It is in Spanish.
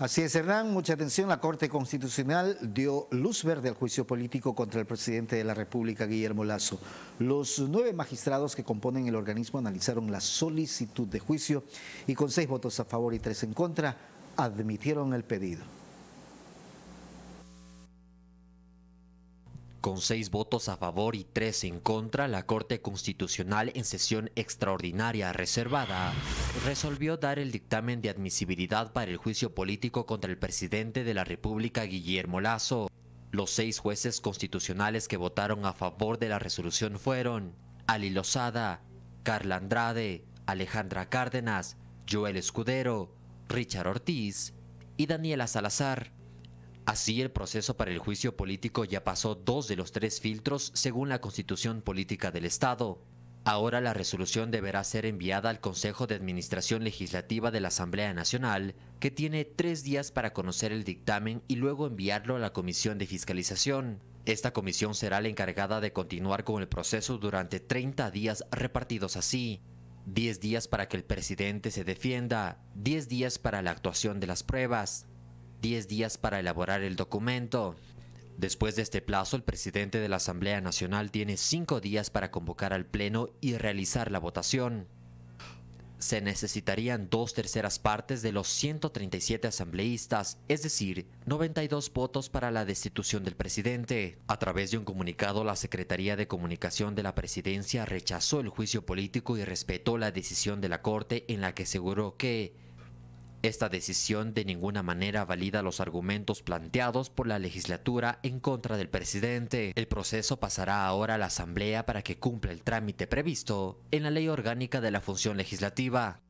Así es, Hernán, mucha atención. La Corte Constitucional dio luz verde al juicio político contra el presidente de la República, Guillermo Lazo. Los nueve magistrados que componen el organismo analizaron la solicitud de juicio y con seis votos a favor y tres en contra, admitieron el pedido. Con seis votos a favor y tres en contra, la Corte Constitucional en sesión extraordinaria reservada resolvió dar el dictamen de admisibilidad para el juicio político contra el presidente de la República, Guillermo Lazo. Los seis jueces constitucionales que votaron a favor de la resolución fueron Ali Lozada, Carla Andrade, Alejandra Cárdenas, Joel Escudero, Richard Ortiz y Daniela Salazar. Así, el proceso para el juicio político ya pasó dos de los tres filtros según la Constitución Política del Estado. Ahora la resolución deberá ser enviada al Consejo de Administración Legislativa de la Asamblea Nacional, que tiene tres días para conocer el dictamen y luego enviarlo a la Comisión de Fiscalización. Esta comisión será la encargada de continuar con el proceso durante 30 días repartidos así. 10 días para que el presidente se defienda, 10 días para la actuación de las pruebas, 10 días para elaborar el documento. Después de este plazo, el presidente de la Asamblea Nacional tiene cinco días para convocar al Pleno y realizar la votación. Se necesitarían dos terceras partes de los 137 asambleístas, es decir, 92 votos para la destitución del presidente. A través de un comunicado, la Secretaría de Comunicación de la Presidencia rechazó el juicio político y respetó la decisión de la Corte en la que aseguró que esta decisión de ninguna manera valida los argumentos planteados por la legislatura en contra del presidente. El proceso pasará ahora a la Asamblea para que cumpla el trámite previsto en la Ley Orgánica de la Función Legislativa.